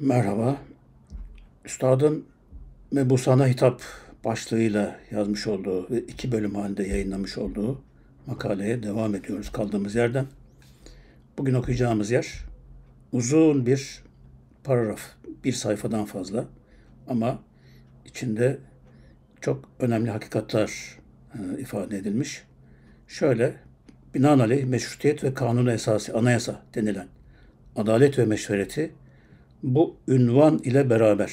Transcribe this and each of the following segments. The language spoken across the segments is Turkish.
Merhaba. Üstadın ve bu sana hitap başlığıyla yazmış olduğu ve iki bölüm halinde yayınlamış olduğu makaleye devam ediyoruz kaldığımız yerden. Bugün okuyacağımız yer uzun bir paragraf, bir sayfadan fazla ama içinde çok önemli hakikatler e, ifade edilmiş. Şöyle, binaenaleyh meşrutiyet ve kanun esası, anayasa denilen adalet ve meşvereti bu ünvan ile beraber.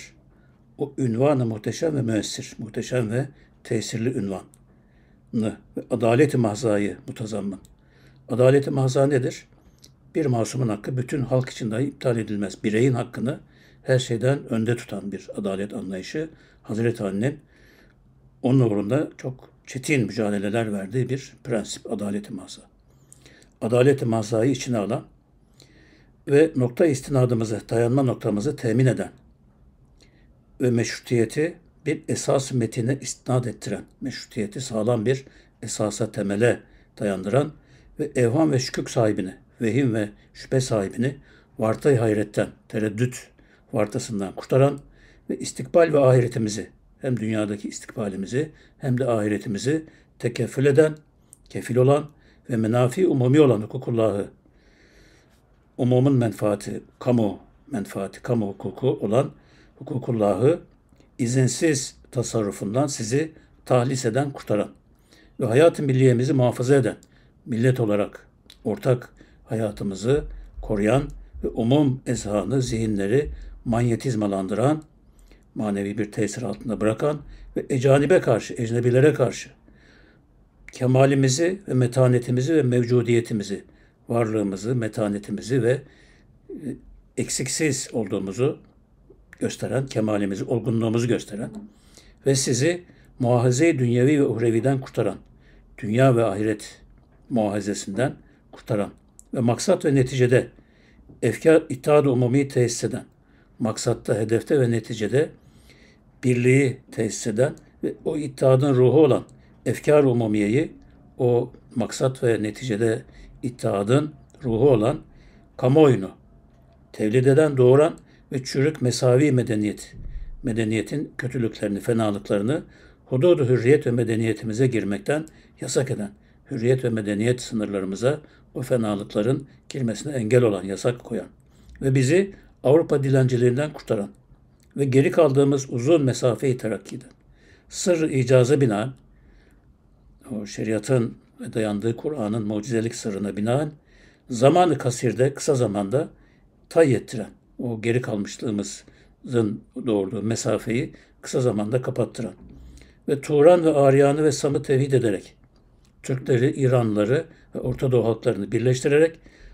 O ünvanı muhteşem ve müessir, muhteşem ve tesirli ünvan. Ve adaleti mahzayı mutazammın. Adaleti mahza nedir? Bir masumun hakkı bütün halk için dahi iptal edilmez. Bireyin hakkını her şeyden önde tutan bir adalet anlayışı Hazreti Ali'nin onun uğrunda çok çetin mücadeleler verdiği bir prensip adaleti mahza. Adaleti mahzayı içine alan ve nokta istinadımızı, dayanma noktamızı temin eden ve meşrutiyeti bir esas metine istinad ettiren, meşrutiyeti sağlam bir esasa temele dayandıran ve evham ve şükük sahibini, vehim ve şüphe sahibini vartay hayretten, tereddüt vartasından kurtaran ve istikbal ve ahiretimizi, hem dünyadaki istikbalimizi hem de ahiretimizi tekeffül eden, kefil olan ve menafi umumi olan hukukullahı umumun menfaati, kamu menfaati, kamu hukuku olan hukukullahı izinsiz tasarrufundan sizi tahlis eden, kurtaran ve hayatın milliyemizi muhafaza eden, millet olarak ortak hayatımızı koruyan ve umum ezhanı, zihinleri manyetizmalandıran, manevi bir tesir altında bırakan ve ecanibe karşı, ecnebilere karşı kemalimizi ve metanetimizi ve mevcudiyetimizi varlığımızı, metanetimizi ve e, eksiksiz olduğumuzu gösteren, kemalimizi, olgunluğumuzu gösteren ve sizi muahaze dünyevi ve uhreviden kurtaran, dünya ve ahiret muahazesinden kurtaran ve maksat ve neticede efkar itaat umumi tesis eden, maksatta, hedefte ve neticede birliği tesis eden ve o itaatın ruhu olan efkar umumiyeyi o maksat ve neticede ittihadın ruhu olan kamuoyunu tevlid doğuran ve çürük mesavi medeniyet, medeniyetin kötülüklerini, fenalıklarını hududu hürriyet ve medeniyetimize girmekten yasak eden, hürriyet ve medeniyet sınırlarımıza o fenalıkların girmesine engel olan, yasak koyan ve bizi Avrupa dilenciliğinden kurtaran ve geri kaldığımız uzun mesafeyi terakkiden, sırrı icazı bina, o şeriatın ve dayandığı Kur'an'ın mucizelik sırrına binaen zamanı kasirde kısa zamanda tay ettiren, o geri kalmışlığımızın doğurduğu mesafeyi kısa zamanda kapattıran ve Turan ve Aryan'ı ve Sam'ı tevhid ederek Türkleri, İranları ve Orta Doğu halklarını birleştirerek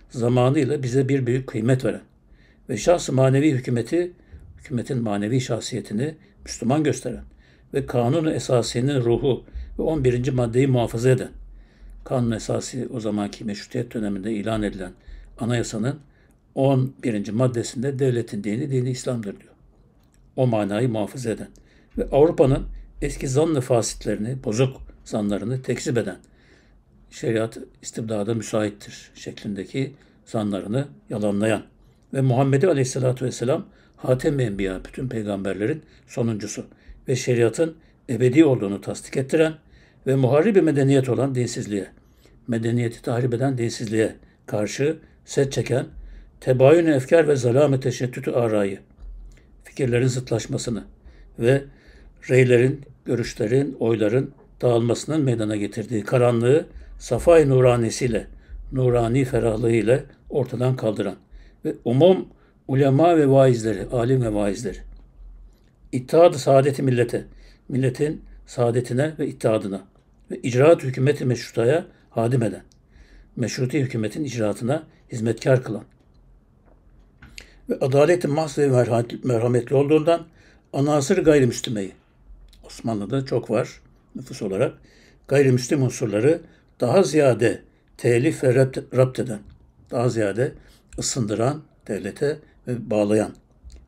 zamanıyla bize bir büyük kıymet veren ve şahsı manevi hükümeti, hükümetin manevi şahsiyetini Müslüman gösteren ve kanun esasinin ruhu ve 11. maddeyi muhafaza eden kanun esası o zamanki meşrutiyet döneminde ilan edilen anayasanın 11. maddesinde devletin dini dini İslam'dır diyor. O manayı muhafaza eden ve Avrupa'nın eski zanlı fasitlerini, bozuk zanlarını tekzip eden şeriat istibdada müsaittir şeklindeki zanlarını yalanlayan ve Muhammed Aleyhisselatü Vesselam Hatem-i Enbiya bütün peygamberlerin sonuncusu ve şeriatın ebedi olduğunu tasdik ettiren ve muharib medeniyet olan dinsizliğe, medeniyeti tahrip eden dinsizliğe karşı set çeken tebayün efkar ve zalame teşettütü arayı, fikirlerin zıtlaşmasını ve reylerin, görüşlerin, oyların dağılmasının meydana getirdiği karanlığı safay nuranesiyle, nurani ferahlığıyla ortadan kaldıran ve umum ulema ve vaizleri, alim ve vaizleri, İttihad-ı saadeti millete, milletin saadetine ve ittihadına ve icraat hükümeti meşrutaya hadim eden, meşruti hükümetin icraatına hizmetkar kılan ve adaletin mahz ve merhametli olduğundan anasır gayrimüslimeyi, Osmanlı'da çok var nüfus olarak, gayrimüslim unsurları daha ziyade telif ve rapt eden, daha ziyade ısındıran, devlete ve bağlayan.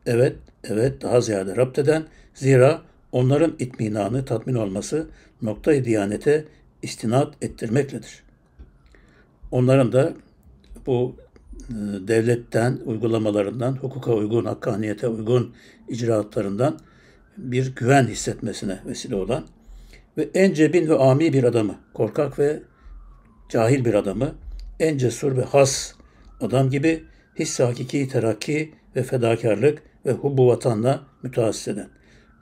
Evet, evet daha ziyade rapt eden, zira onların itminanı tatmin olması noktayı diyanete istinat ettirmektedir. Onların da bu e, devletten, uygulamalarından, hukuka uygun, hakkaniyete uygun icraatlarından bir güven hissetmesine vesile olan ve en cebin ve ami bir adamı, korkak ve cahil bir adamı, en cesur ve has adam gibi his hakiki terakki ve fedakarlık ve hubbu vatanla müteassis eden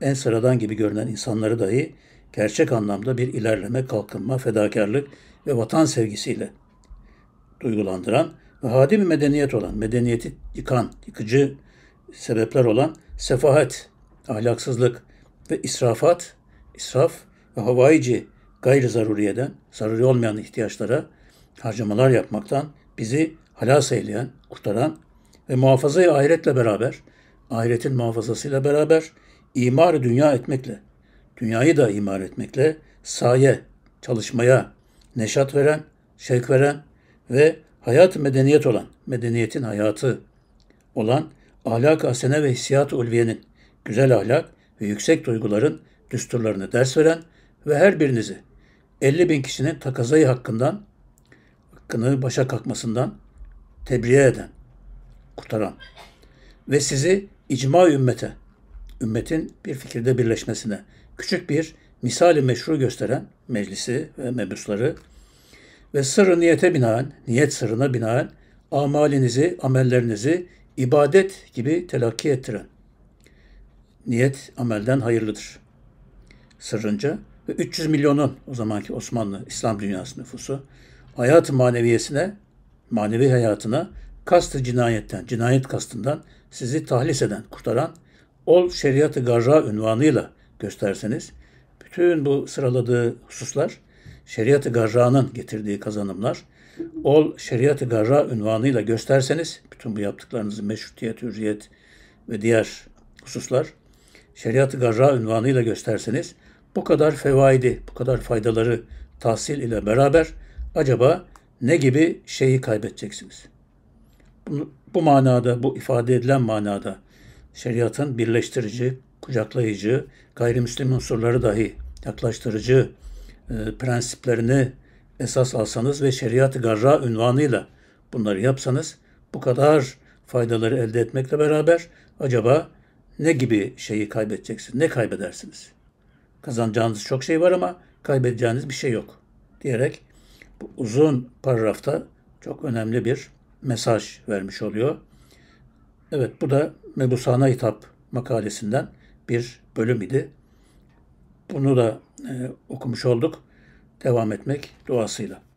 en sıradan gibi görünen insanları dahi gerçek anlamda bir ilerleme, kalkınma, fedakarlık ve vatan sevgisiyle duygulandıran ve hadi bir medeniyet olan, medeniyeti yıkan, yıkıcı sebepler olan sefahet, ahlaksızlık ve israfat, israf ve havaici gayri zaruriyeden, zaruri olmayan ihtiyaçlara harcamalar yapmaktan bizi halas eyleyen, kurtaran ve muhafaza muhafazayı ahiretle beraber, ahiretin muhafazasıyla beraber imar dünya etmekle, dünyayı da imar etmekle saye, çalışmaya neşat veren, şevk veren ve hayat medeniyet olan, medeniyetin hayatı olan ahlak asene ve hissiyat ulviyenin, güzel ahlak ve yüksek duyguların düsturlarını ders veren ve her birinizi 50 bin kişinin takazayı hakkından, hakkını başa kalkmasından tebriğe eden, kurtaran ve sizi icma ümmete, ümmetin bir fikirde birleşmesine küçük bir misali meşru gösteren meclisi ve mebusları ve sırrı niyete binaen, niyet sırrına binaen amalinizi, amellerinizi ibadet gibi telakki ettiren. Niyet amelden hayırlıdır. Sırrınca ve 300 milyonun o zamanki Osmanlı İslam dünyası nüfusu hayat maneviyesine, manevi hayatına kastı cinayetten, cinayet kastından sizi tahlis eden, kurtaran Ol Şeriatı Garra ünvanıyla gösterseniz bütün bu sıraladığı hususlar Şeriatı Garra'nın getirdiği kazanımlar. Ol Şeriatı Garra ünvanıyla gösterseniz bütün bu yaptıklarınızı meşrutiyet, hürriyet ve diğer hususlar Şeriatı Garra ünvanıyla gösterseniz bu kadar fevaidi, bu kadar faydaları tahsil ile beraber acaba ne gibi şeyi kaybedeceksiniz? Bunu, bu manada, bu ifade edilen manada şeriatın birleştirici, kucaklayıcı, gayrimüslim unsurları dahi yaklaştırıcı e, prensiplerini esas alsanız ve şeriat-ı garra ünvanıyla bunları yapsanız bu kadar faydaları elde etmekle beraber acaba ne gibi şeyi kaybedeceksiniz, ne kaybedersiniz? Kazanacağınız çok şey var ama kaybedeceğiniz bir şey yok diyerek bu uzun paragrafta çok önemli bir mesaj vermiş oluyor. Evet bu da Mebusana Hitap makalesinden bir bölüm idi. Bunu da e, okumuş olduk. Devam etmek duasıyla.